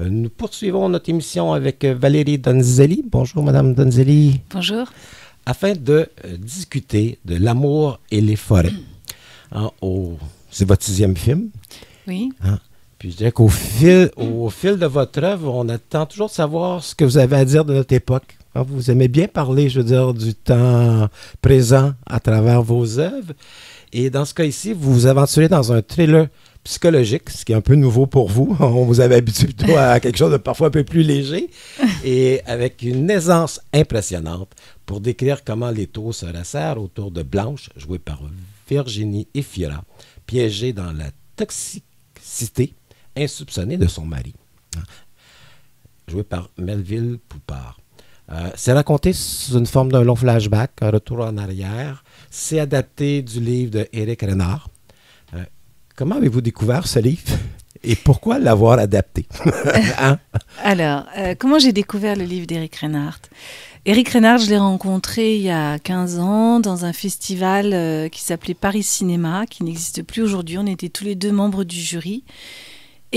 Euh, nous poursuivons notre émission avec euh, Valérie Donzelli. Bonjour, Madame Donzelli. Bonjour. Afin de euh, discuter de l'amour et les forêts. Hein, c'est votre sixième film. Oui. Hein? Puis je dirais qu'au fil, au fil de votre œuvre, on attend toujours de savoir ce que vous avez à dire de notre époque. Hein, vous aimez bien parler, je veux dire, du temps présent à travers vos œuvres. Et dans ce cas ici, vous vous aventurez dans un thriller psychologique, ce qui est un peu nouveau pour vous. On vous avait habitué plutôt à quelque chose de parfois un peu plus léger et avec une aisance impressionnante pour décrire comment les taux se resserrent autour de Blanche, jouée par Virginie Efira, piégée dans la toxicité insoupçonnée de son mari, hein, jouée par Melville Poupard. Euh, c'est raconté sous une forme d'un long flashback, un retour en arrière. C'est adapté du livre de Renard, Comment avez-vous découvert ce livre et pourquoi l'avoir adapté? Hein? Alors, euh, comment j'ai découvert le livre d'Eric Reinhardt Éric renard, je l'ai rencontré il y a 15 ans dans un festival euh, qui s'appelait Paris Cinéma, qui n'existe plus aujourd'hui. On était tous les deux membres du jury.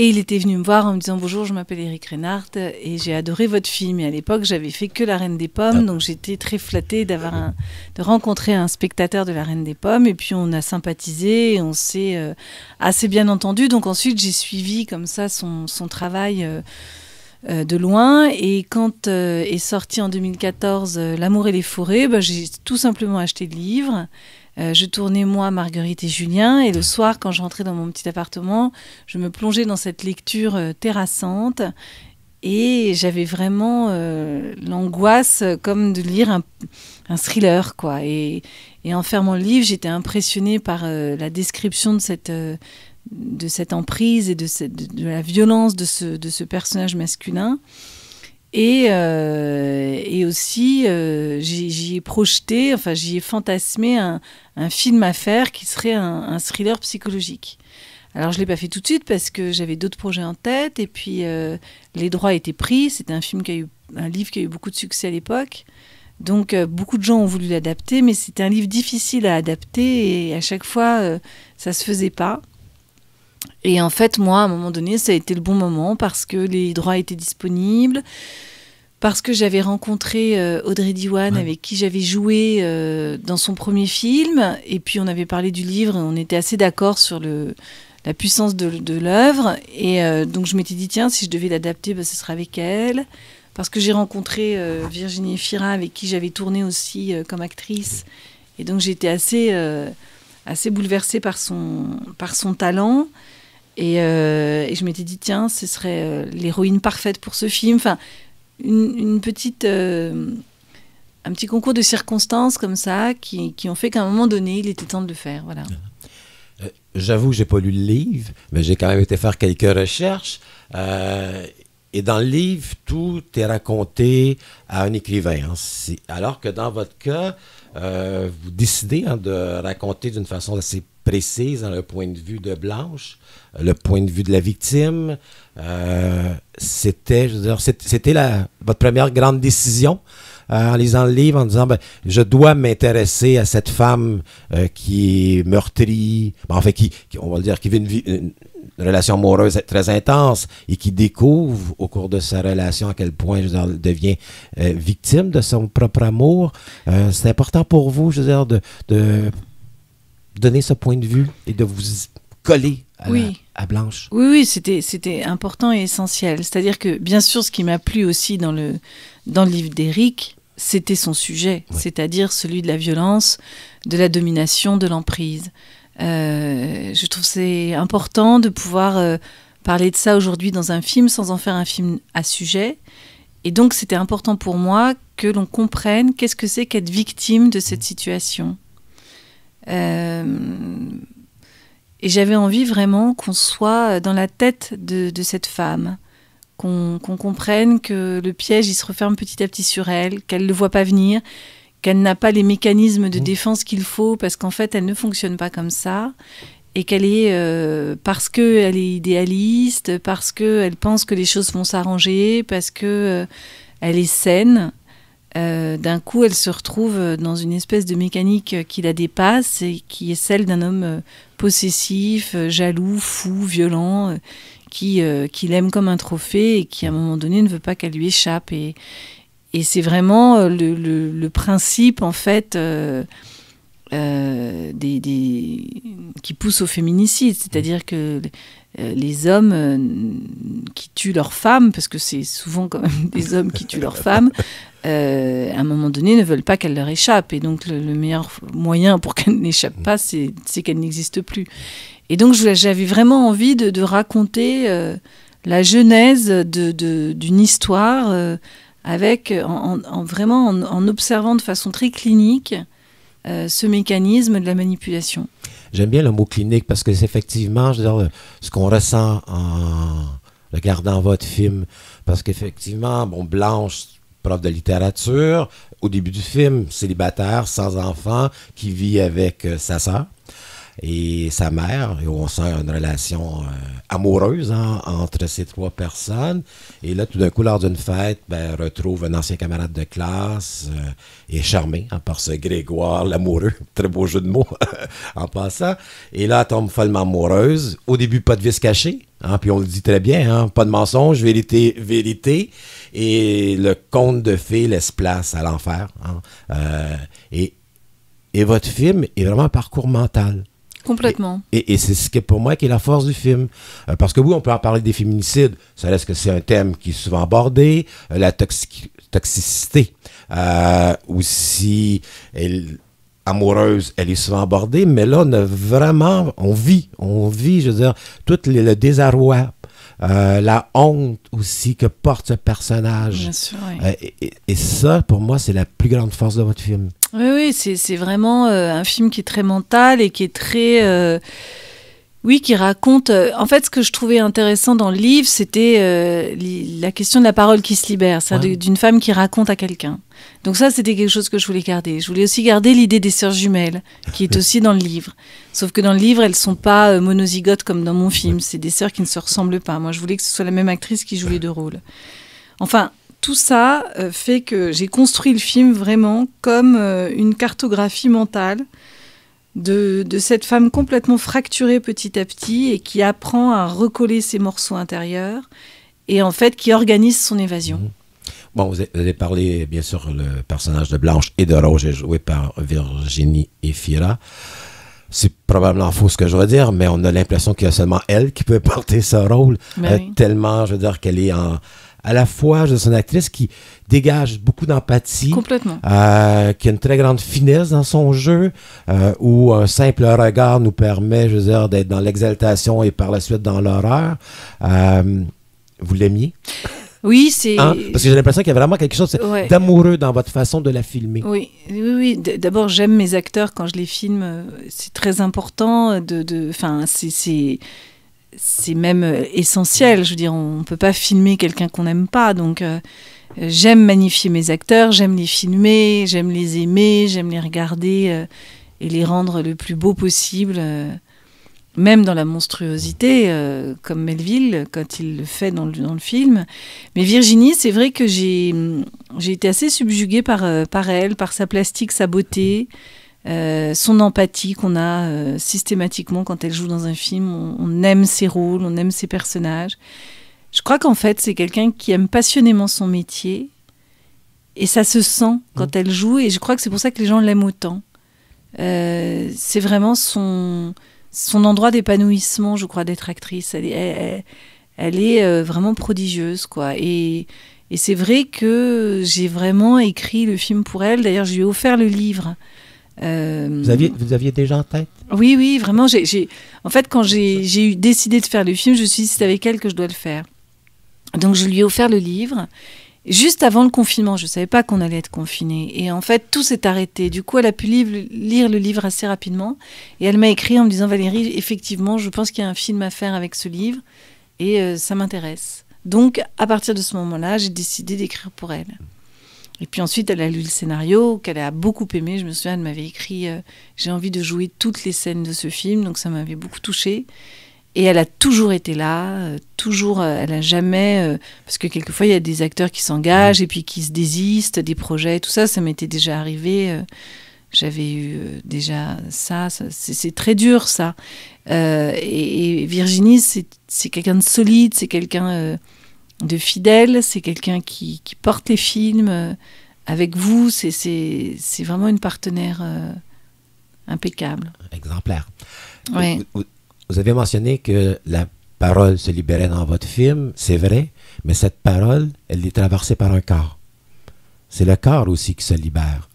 Et il était venu me voir en me disant Bonjour, je m'appelle Eric Reinhardt et j'ai adoré votre film. Et à l'époque, j'avais fait que La Reine des Pommes, ah. donc j'étais très flattée d'avoir de rencontrer un spectateur de La Reine des Pommes. Et puis on a sympathisé, on s'est euh, assez bien entendu. Donc ensuite, j'ai suivi comme ça son, travail. Euh, euh, de loin. Et quand est sorti en 2014 L'amour et les forêts, bah, j'ai tout simplement acheté le livre. Euh, je tournais moi Marguerite et Julien et le soir quand je rentrais dans mon petit appartement, je me plongeais dans cette lecture euh, terrassante et j'avais vraiment euh, l'angoisse comme de lire un, thriller quoi. Et, en fermant le livre, j'étais impressionnée par la description de cette de cette emprise et de, la violence de ce, de ce personnage masculin. Et, aussi, euh, j'y ai projeté, enfin, j'y ai fantasmé un, film à faire qui serait un, thriller psychologique. Alors, je ne l'ai pas fait tout de suite parce que j'avais d'autres projets en tête et puis euh, les droits étaient pris. C'était un film qui a eu, un livre qui a eu beaucoup de succès à l'époque. Donc, euh, beaucoup de gens ont voulu l'adapter, mais c'était un livre difficile à adapter et à chaque fois, ça ne se faisait pas. Et en fait, moi, à un moment donné, ça a été le bon moment parce que les droits étaient disponibles parce que j'avais rencontré euh, Audrey Diwan avec qui j'avais joué euh, dans son premier film et puis on avait parlé du livre on était assez d'accord sur le la puissance de, l'œuvre et euh, donc je m'étais dit tiens si je devais l'adapter bah, ce sera avec elle parce que j'ai rencontré Virginie Fira avec qui j'avais tourné aussi comme actrice et donc j'étais assez assez bouleversée par son par son talent et, et je m'étais dit tiens ce serait l'héroïne parfaite pour ce film enfin une, petite, euh, un petit concours de circonstances comme ça qui, ont fait qu'à un moment donné, il était temps de le faire. Voilà. Euh, j'avoue que j'ai pas lu le livre, mais j'ai quand même été faire quelques recherches. Euh, et dans le livre, tout est raconté à un écrivain. Hein. alors que dans votre cas, vous décidez hein, de raconter d'une façon assez précise dans le point de vue de Blanche, euh, le point de vue de la victime. Euh, c'était, c'était la, votre première grande décision euh, en lisant le livre, en disant ben, je dois m'intéresser à cette femme euh, qui est meurtrie, enfin qui, on va le dire, qui vit une, relation amoureuse très intense et qui découvre au cours de sa relation à quel point elle devient victime de son propre amour. c'est important pour vous, je veux dire, de, de donner ce point de vue et de vous coller à, à Blanche. Oui, oui, c'était important et essentiel. C'est-à-dire que, bien sûr, ce qui m'a plu aussi dans le, dans le livre d'Éric, c'était son sujet, c'est-à-dire celui de la violence, de la domination, de l'emprise. Euh, je trouve c'est important de pouvoir euh, parler de ça aujourd'hui dans un film sans en faire un film à sujet. Et donc c'était important pour moi que l'on comprenne qu'est-ce que c'est qu'être victime de cette mmh. situation. Euh, et j'avais envie vraiment qu'on soit dans la tête de, cette femme, qu'on comprenne que le piège, il se referme petit à petit sur elle, qu'elle ne le voit pas venir, qu'elle n'a pas les mécanismes de mmh. défense qu'il faut, parce qu'en fait, elle ne fonctionne pas comme ça, et qu'elle est, euh, parce qu'elle est idéaliste, parce qu'elle pense que les choses vont s'arranger, parce que euh, elle est saine, euh, d'un coup, elle se retrouve dans une espèce de mécanique qui la dépasse et qui est celle d'un homme euh, possessif, euh, jaloux, fou, violent, qui, qui l'aime comme un trophée et qui, à un moment donné, ne veut pas qu'elle lui échappe. Et, et c'est vraiment le, le, principe, en fait, des, des, qui pousse au féminicide. C'est-à-dire que les hommes qui tuent leurs femmes, parce que c'est souvent quand même des hommes qui tuent leurs femmes, Euh, à un moment donné, ne veulent pas qu'elle leur échappe. Et donc, le, meilleur moyen pour qu'elle n'échappe pas, c'est qu'elle n'existe plus. Et donc, j'avais vraiment envie de, raconter euh, la genèse d'une de, histoire euh, avec, en, vraiment en, observant de façon très clinique ce mécanisme de la manipulation. J'aime bien le mot clinique parce que c'est effectivement ce qu'on ressent en regardant votre film. Parce qu'effectivement, bon, Blanche, prof de littérature. Au début du film, célibataire, sans enfant, qui vit avec euh, sa sœur et sa mère. Et on sent une relation euh, amoureuse hein, entre ces trois personnes. Et là, tout d'un coup, lors d'une fête, ben, retrouve un ancien camarade de classe euh, et charmé hein, par ce Grégoire l'amoureux. Très beau jeu de mots en passant. Et là, elle tombe follement amoureuse. Au début, pas de vice caché. Hein, puis on le dit très bien, hein, pas de mensonge, vérité, vérité. Et le conte de fées laisse place à l'enfer. Euh, et, et votre film est vraiment un parcours mental. Complètement. Et, c'est ce qui est pour moi qui est la force du film. Euh, parce que oui, on peut en parler des féminicides, ça reste que c'est un thème qui est souvent abordé, euh, la toxicité euh, aussi. amoureuse, elle est souvent abordée, mais là, on a vraiment, on vit, on vit, je veux dire, tout le désarroi, la honte aussi que porte ce personnage. Bien sûr, oui. et, ça, pour moi, c'est la plus grande force de votre film. Oui, c'est vraiment euh, un film qui est très mental et qui est très... Euh, oui, qui raconte. Euh, en fait, ce que je trouvais intéressant dans le livre, c'était la question de la parole qui se libère, c'est-à-dire d'une femme qui raconte à quelqu'un. Donc ça, c'était quelque chose que je voulais garder. Je voulais aussi garder l'idée des sœurs jumelles, qui est aussi dans le livre. Sauf que dans le livre, elles ne sont pas monozygotes comme dans mon film. C'est des sœurs qui ne se ressemblent pas. Moi, je voulais que ce soit la même actrice qui joue les deux rôles. Enfin, tout ça euh, fait que j'ai construit le film vraiment comme euh, une cartographie mentale de, cette femme complètement fracturée petit à petit et qui apprend à recoller ses morceaux intérieurs et en fait qui organise son évasion. Mhm. Bon, vous avez parlé bien sûr le personnage de Blanche et de Roger joué par Virginie Efira. C'est probablement faux ce que je veux dire, mais on a l'impression qu'il y a seulement elle qui peut porter ce rôle, ben euh, tellement, je veux dire, qu'elle est en, à la fois de son actrice qui dégage beaucoup d'empathie, complètement, euh, qui a une très grande finesse dans son jeu, euh, où un simple regard nous permet, je veux dire, d'être dans l'exaltation et par la suite dans l'horreur. Euh, vous l'aimiez Oui, c'est. Hein? Parce que j'ai l'impression qu'il y a vraiment quelque chose d'amoureux dans votre façon de la filmer. Oui, oui, oui. D'abord, j'aime mes acteurs quand je les filme. C'est très important. De, de... Enfin, c'est c'est même euh, essentiel. Je veux dire, on ne peut pas filmer quelqu'un qu'on n'aime pas. Donc, euh, j'aime magnifier mes acteurs, j'aime les filmer, j'aime les aimer, j'aime les regarder euh, et les rendre le plus beau possible. même dans la monstruosité, comme Melville, quand il le fait dans le, film. Mais Virginie, c'est vrai que j'ai été assez subjuguée par elle, par sa plastique, sa beauté, euh, son empathie qu'on a euh, systématiquement quand elle joue dans un film. On, aime ses rôles, on aime ses personnages. Je crois qu'en fait, c'est quelqu'un qui aime passionnément son métier et ça se sent quand mm. elle joue. Et je crois que c'est pour ça que les gens l'aiment autant. Euh, c'est vraiment son, son endroit d'épanouissement, je crois, d'être actrice. Elle, est vraiment prodigieuse, quoi. Et, et c'est vrai que j'ai vraiment écrit le film pour elle. D'ailleurs, je lui ai offert le livre euh, vous, aviez, déjà en tête Oui, oui, vraiment. J'ai, En fait, quand j'ai eu décidé de faire le film, je me suis dit, c'est avec elle que je dois le faire. Donc, je lui ai offert le livre. Juste avant le confinement, je ne savais pas qu'on allait être confiné. Et en fait, tout s'est arrêté. Du coup, elle a pu lire le livre assez rapidement. Et elle m'a écrit en me disant, Valérie, effectivement, je pense qu'il y a un film à faire avec ce livre. Et euh, ça m'intéresse. Donc, à partir de ce moment-là, j'ai décidé d'écrire pour elle. Et puis ensuite, elle a lu le scénario qu'elle a beaucoup aimé. Je me souviens, elle m'avait écrit euh, J'ai envie de jouer toutes les scènes de ce film, donc ça m'avait beaucoup touchée. Et elle a toujours été là, euh, toujours, euh, elle a jamais, parce que quelquefois il y a des acteurs qui s'engagent et puis qui se désistent des projets, tout ça, ça m'était déjà arrivé. J'avais eu déjà ça, c'est très dur ça. Et, et, Virginie, c'est quelqu'un de solide, c'est quelqu'un de fidèle, c'est quelqu'un qui, porte les films euh, avec vous, c'est vraiment une partenaire euh, impeccable. Exemplaire. vous, avez mentionné que la parole se libérait dans votre film, c'est vrai, mais cette parole, elle est traversée par un corps. C'est le corps aussi qui se libère.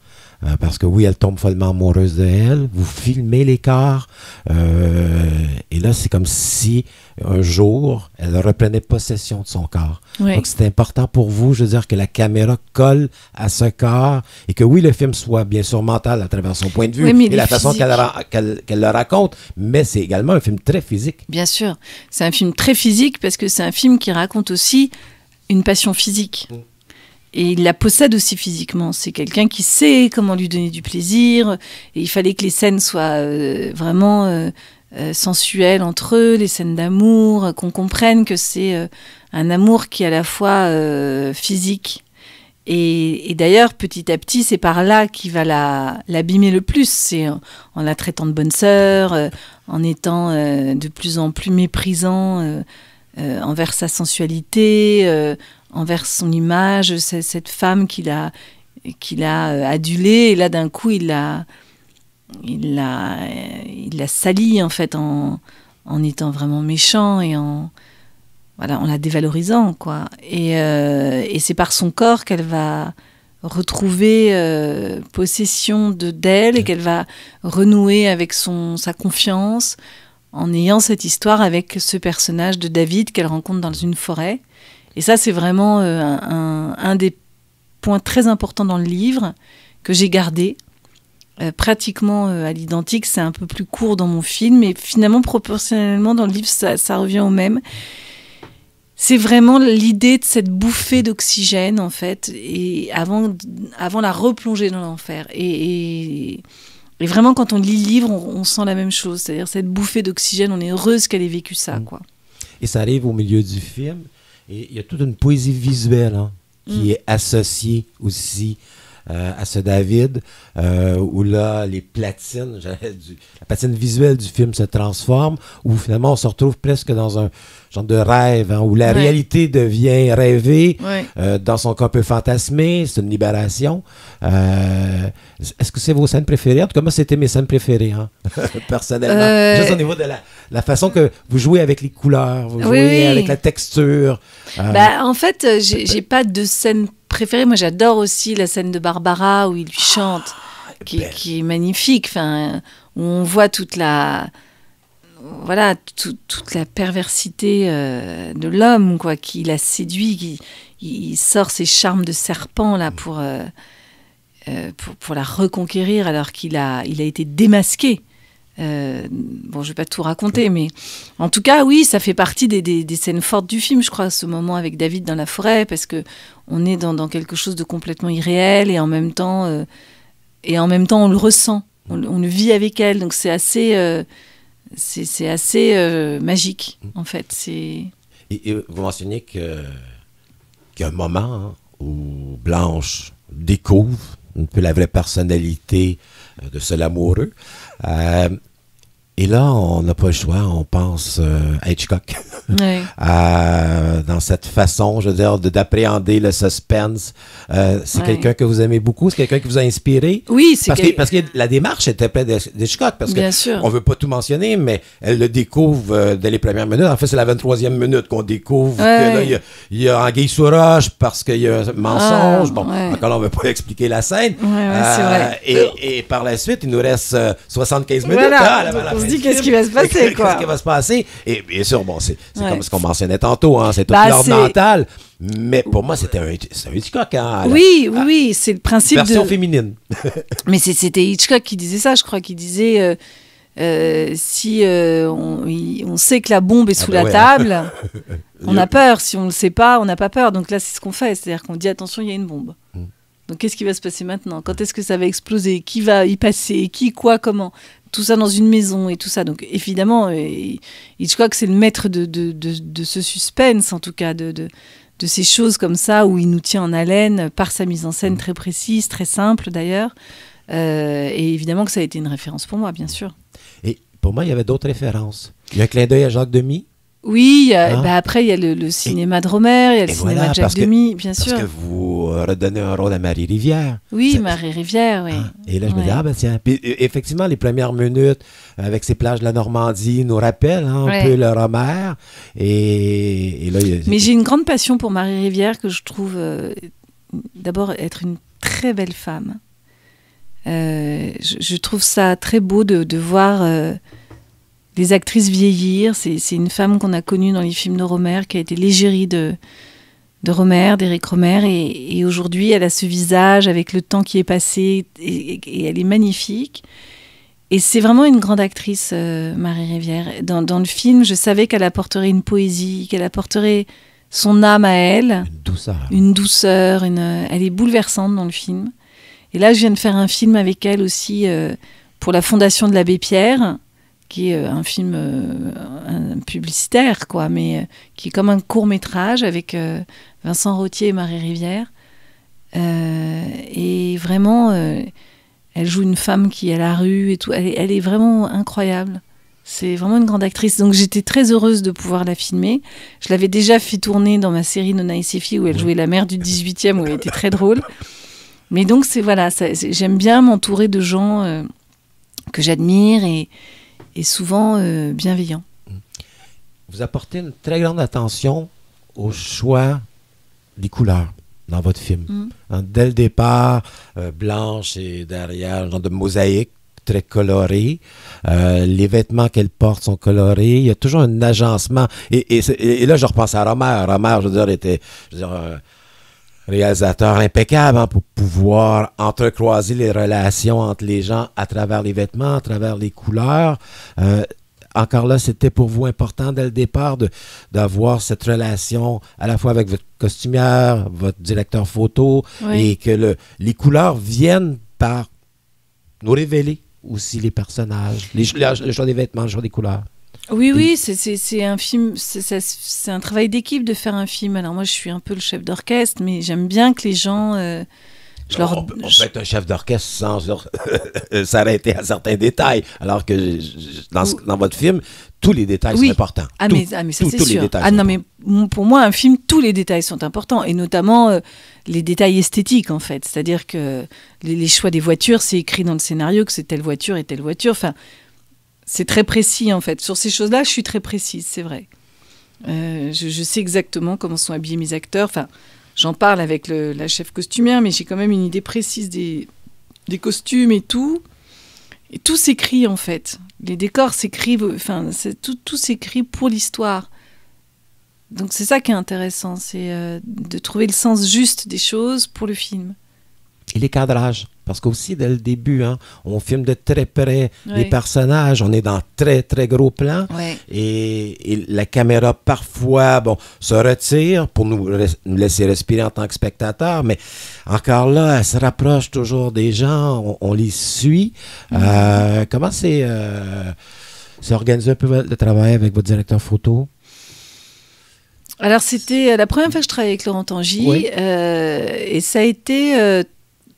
Euh, parce que oui, elle tombe follement amoureuse de elle, vous filmez les corps. Euh, et là, c'est comme si un jour, elle reprenait possession de son corps. Donc, c'est important pour vous, je veux dire, que la caméra colle à ce corps et que oui, le film soit bien sûr mental à travers son point de vue et la façon qu'elle, le raconte, mais c'est également un film très physique. Bien sûr, c'est un film très physique parce que c'est un film qui raconte aussi une passion physique. Mm. Et il la possède aussi physiquement. C'est quelqu'un qui sait comment lui donner du plaisir. Et il fallait que les scènes soient euh, vraiment euh, euh, sensuelles entre eux, les scènes d'amour, qu'on comprenne que c'est un amour qui est à la fois physique. Et, d'ailleurs, petit à petit, c'est par là qu'il va l'abîmer le plus. C'est en, la traitant de bonne sœur, en étant de plus en plus méprisant envers sa sensualité envers son image, cette femme qu'il a, a euh, adulée, et là d'un coup il la, il euh, il salit en fait en, étant vraiment méchant et en, voilà, en la dévalorisant quoi. Et, euh, c'est par son corps qu'elle va retrouver possession de d'elle et qu'elle va renouer avec son sa confiance en ayant cette histoire avec ce personnage de David qu'elle rencontre dans une forêt et ça, c'est vraiment euh, un, des points très importants dans le livre que j'ai gardé. Euh, pratiquement euh, à l'identique, c'est un peu plus court dans mon film, mais finalement, proportionnellement, dans le livre, ça, revient au même. C'est vraiment l'idée de cette bouffée d'oxygène, en fait, et avant, avant la replongée dans l'enfer. Et, vraiment, quand on lit le livre, on, sent la même chose. C'est-à-dire, cette bouffée d'oxygène, on est heureuse qu'elle ait vécu ça, mm. quoi. Et ça arrive au milieu du film il y a toute une poésie visuelle hein, qui mm. est associée aussi euh, à ce David, euh, où là, les platines, du, la platine visuelle du film se transforme, où finalement on se retrouve presque dans un genre de rêve, hein, où la réalité devient rêvée, euh, dans son cas un peu fantasmé, c'est une libération. Est-ce que c'est vos scènes préférées? En tout cas, moi, c'était mes scènes préférées, hein, personnellement. Juste au niveau de la, la façon que vous jouez avec les couleurs, vous jouez avec la texture. Euh. Bah, en fait, euh, j'ai pas de scène préférée. Moi, j'adore aussi la scène de Barbara où il lui ah, chante, qui, est magnifique. Enfin, on voit toute la voilà toute la perversité euh, de l'homme quoi qui la séduit qui il sort ses charmes de serpent là mm. pour pour, la reconquérir alors qu'il a il a été démasqué euh, bon, je vais pas tout raconter, mais en tout cas, oui, ça fait partie des, scènes fortes du film, je crois, ce moment avec David dans la forêt, parce que on est dans, quelque chose de complètement irréel et en même temps, euh, et en même temps, on le ressent, on, le vit avec elle, donc c'est assez, euh, c'est assez magique, mm. en fait. C'est. Et, vous mentionnez que qu'il moment hein, où Blanche découvre un peu la vraie personnalité de ce amoureux. Um, Et là, on n'a pas le choix, on pense euh, à Hitchcock. dans cette façon, je veux dire, d'appréhender le suspense. Euh, c'est quelqu'un que vous aimez beaucoup, c'est quelqu'un qui vous a inspiré. Oui, c'est parce, que, parce que la démarche était pleine d'Hitchcock, parce Bien que on veut pas tout mentionner, mais elle le découvre euh, dès les premières minutes. En fait, c'est la 23e minute qu'on découvre qu'il y, a Anguille sous parce qu'il y a un mensonge. Ah, bon, encore là, on veut pas expliquer la scène. Vrai. Et, par la suite, il nous reste 75 minutes. Ah, se dit qu'est-ce qui va se passer, quoi. Qu'est-ce qui va se passer. Et bien sûr, bon, c'est comme ce qu'on mentionnait tantôt, hein, c'est tout bah, mental. Mais pour moi, c'était un, Hitchcock. Hein, oui, oui, c'est le principe de... Version féminine. Mais c'était Hitchcock qui disait ça, je crois, qui disait... Euh, euh, si euh, on, sait que la bombe est ah sous ben la table, on a peur. Si on ne le sait pas, on n'a pas peur. Donc là, c'est ce qu'on fait. C'est-à-dire qu'on dit attention, il y a une bombe. Mm. Donc qu'est-ce qui va se passer maintenant Quand est-ce que ça va exploser Qui va y passer Qui, quoi, comment tout ça dans une maison et tout ça. Donc évidemment, et, je crois que c'est le maître de, de, de, ce suspense, en tout cas, de, de ces choses comme ça où il nous tient en haleine par sa mise en scène mm. très précise, très simple d'ailleurs. Euh, et évidemment que ça a été une référence pour moi, bien sûr. Et pour moi, il y avait d'autres références. Il y a un clin d'œil à Jacques Demy. Oui, hein bah, après il y a le, cinéma de Romère, il y a le cinéma de Jacques Demy, bien sûr. Parce que vous redonnez un rôle à Marie Rivière. Oui, Marie Rivière, oui. Ah, et là je me dis ah ben tiens, euh, effectivement les premières minutes avec ces plages de la Normandie nous rappellent hein, un peu le Romère. et, et là, Mais j'ai une grande passion pour Marie Rivière que je trouve euh, d'abord être une très belle femme. Euh, je, trouve ça très beau de, de voir les actrices vieillir. C'est une femme qu'on a connue dans les films de Romère, qui a été l'égérie de, de Romer, d'Éric Romer. Et, aujourd'hui, elle a ce visage avec le temps qui est passé et, elle est magnifique. Et c'est vraiment une grande actrice, euh, Marie Rivière. Dans, le film, je savais qu'elle apporterait une poésie, qu'elle apporterait son âme à elle. Une douceur. Une douceur. elle est bouleversante dans le film. Et là, je viens de faire un film avec elle aussi euh, pour la Fondation de l'Abbé Pierre, qui est euh, un film euh, publicitaire, quoi, mais euh, qui est comme un court métrage avec Vincent Rottier et Marie Rivière. et vraiment, elle joue une femme qui est à la rue et tout. Elle est, vraiment incroyable. C'est vraiment une grande actrice. Donc j'étais très heureuse de pouvoir la filmer. Je l'avais déjà fait tourner dans ma série Nona et filles » où elle jouait la mère du 18e, où elle était très drôle. Mais donc c'est voilà, j'aime bien m'entourer de gens que j'admire et, et souvent euh, bienveillant. Mm. Vous apportez une très grande attention au choix des couleurs dans votre film. Mm. Hein, dès le départ, euh, blanche et derrière, un genre de mosaïque très coloré. Euh, les vêtements qu'elle porte sont colorés. Il y a toujours un agencement. Et, là, je repense à Romère. Romère, je veux dire, était réalisateur impeccable hein, pour pouvoir entrecroiser les relations entre les gens à travers les vêtements, à travers les couleurs. Euh, encore là, c'était pour vous important dès le départ d'avoir cette relation à la fois avec votre costumière, votre directeur photo, et que le, les couleurs viennent par nous révéler aussi les personnages, les, le choix des vêtements, le choix des couleurs. Oui, oui, c'est un film, c'est un travail d'équipe de faire un film. Alors moi, je suis un peu le chef d'orchestre, mais j'aime bien que les gens... Euh, leur... on, être un chef d'orchestre sans s'arrêter à certains détails, alors que dans, votre film, tous les détails sont importants. Ah, mais, ah, mais, ça c'est sûr. Ah non, mais pour moi, un film, tous les détails sont importants, et notamment euh, les détails esthétiques, en fait. C'est-à-dire que les, choix des voitures, c'est écrit dans le scénario que c'est telle voiture et telle voiture. Enfin, c'est très précis en fait. Sur ces choses-là, je suis très précise, c'est vrai. Euh, je, sais exactement comment sont habillés mes acteurs. Enfin, j'en parle avec la chef costumière, mais j'ai quand même une idée précise des, costumes et tout. Et tout s'écrit en fait. Les décors s'écrivent, enfin, tout, tout s'écrit pour l'histoire. Donc c'est ça qui est intéressant, c'est euh, de trouver le sens juste des choses pour le film. Et les cadrages parce qu'aussi, dès le début, hein, on filme de très près les personnages. On est dans très, très gros plans. Et, la caméra, parfois, bon, se retire pour nous, laisser respirer en tant que spectateur. Mais encore là, elle se rapproche toujours des gens. On, les suit. Mm-hmm. Euh, comment c'est, euh, un peu le travail avec votre directeur photo? Alors, c'était euh, la première fois que je travaillais avec Laurent Tangy. Euh, et ça a été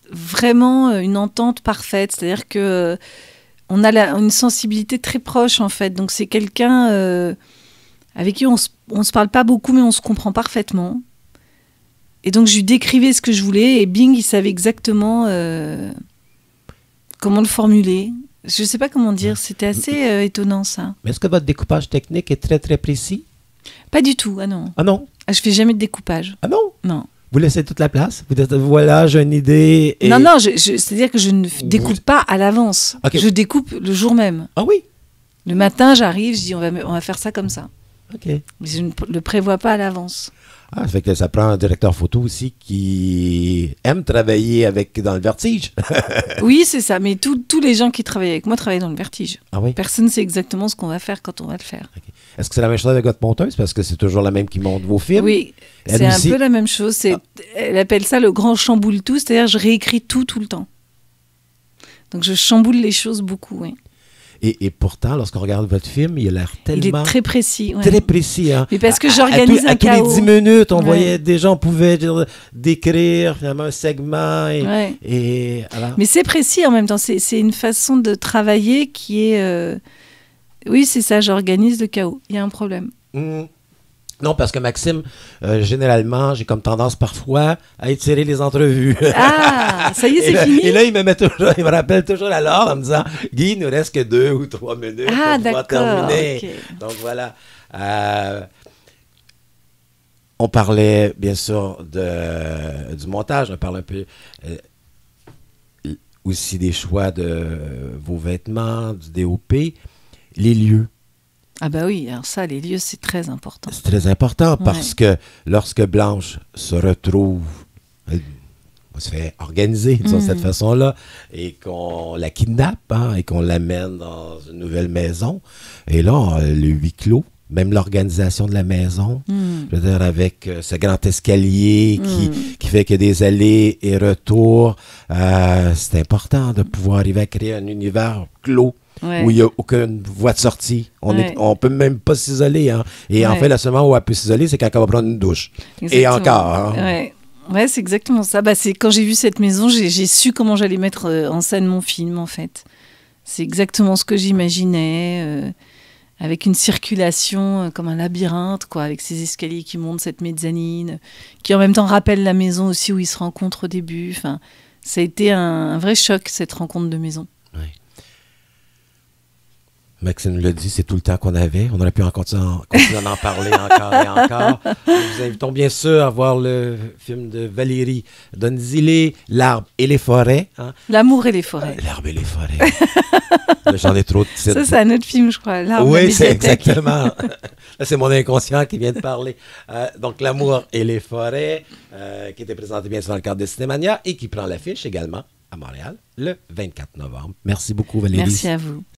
vraiment euh, une entente parfaite. C'est-à-dire que euh, on a une sensibilité très proche en fait. Donc c'est quelqu'un euh, avec qui on ne se parle pas beaucoup, mais on se comprend parfaitement. Et donc je lui décrivais ce que je voulais et Bing, il savait exactement comment le formuler. Je ne sais pas comment dire, c'était assez étonnant ça. Mais est-ce que votre découpage technique est très très précis Pas du tout, ah non. Ah non ah, Je fais jamais de découpage. Ah non Non vous laissez toute la place. Vous dites, voilà, j'ai une idée. Et... Non, non, c'est-à-dire que je ne découpe pas à l'avance. Je découpe le jour même. Ah oui. Le matin, j'arrive, je dis, on va, on va faire ça comme ça. Mais je ne le prévois pas à l'avance. Ah, ça fait que ça prend un directeur photo aussi qui aime travailler avec dans le vertige. oui, c'est ça. Mais tous les gens qui travaillent avec moi travaillent dans le vertige. Ah oui? Personne ne sait exactement ce qu'on va faire quand on va le faire. Est-ce que c'est la même chose avec votre monteuse? Parce que c'est toujours la même qui monte vos films. Oui, c'est un peu la même chose. Elle appelle ça le grand chamboule tout, c'est-à-dire je réécris tout tout le temps. Donc je chamboule les choses beaucoup. Oui. Et, pourtant, lorsqu'on regarde votre film, il a l'air tellement. Il est très précis. Très précis. Hein? Mais parce que j'organise un à tous les 10 minutes, on voyait des gens pouvait décrire finalement un segment. Et, Mais c'est précis en même temps. C'est une façon de travailler qui est. Euh, oui, c'est ça, j'organise le chaos. Il y a un problème. Mmh. Non, parce que Maxime, euh, généralement, j'ai comme tendance parfois à étirer les entrevues. Ah, ça y est, c'est fini. Et là, il me, met il me rappelle toujours à l'ordre en me disant Guy, il nous reste que deux ou trois minutes ah, pour pouvoir terminer. Donc voilà. Euh, on parlait, bien sûr, de, du montage. On parle un peu euh, aussi des choix de vos vêtements, du DOP, les lieux ah ben oui, alors ça, les lieux, c'est très important. C'est très important parce que lorsque Blanche se retrouve, euh, on se fait organiser de cette mhm. façon-là et qu'on la kidnappe hein, et qu'on l'amène dans une nouvelle maison. Et là, euh, le huis clos, même l'organisation de la maison, mhm. je dire, avec euh, ce grand escalier qui, mhm. qui fait que des allées et retours, c'est important de pouvoir arriver à créer un univers clos où il n'y a aucune voie de sortie. On ne peut même pas s'isoler. Hein. Et en fait, la seule moment où elle peut s'isoler, c'est quand elle va prendre une douche. Et encore. Hein. Ouais, c'est exactement ça. Bah, c'est quand j'ai vu cette maison, j'ai su comment j'allais mettre euh, en scène mon film, en fait. C'est exactement ce que j'imaginais, euh, avec une circulation euh, comme un labyrinthe, quoi, avec ces escaliers qui montent, cette mezzanine, qui en même temps rappelle la maison aussi où ils se rencontrent au début. Enfin, ça a été un vrai choc cette rencontre de maison. Maxime l'a dit, c'est tout le temps qu'on avait. On aurait pu en continuer, parler encore et encore. Nous vous invitons bien sûr à voir le film de Valérie Donzilé, L'arbre et les forêts. Hein. L'amour et les forêts. Euh, L'arbre et les forêts. J'en ai trop de titres. Ça, c'est un autre film, je crois. Oui, c'est exactement. c'est mon inconscient qui vient de parler. Euh, donc, L'amour et les forêts, euh, qui était présenté bien sûr dans le cadre de Cinémania et qui prend l'affiche également à Montréal le 24 novembre. Merci beaucoup, Valérie. Merci à vous.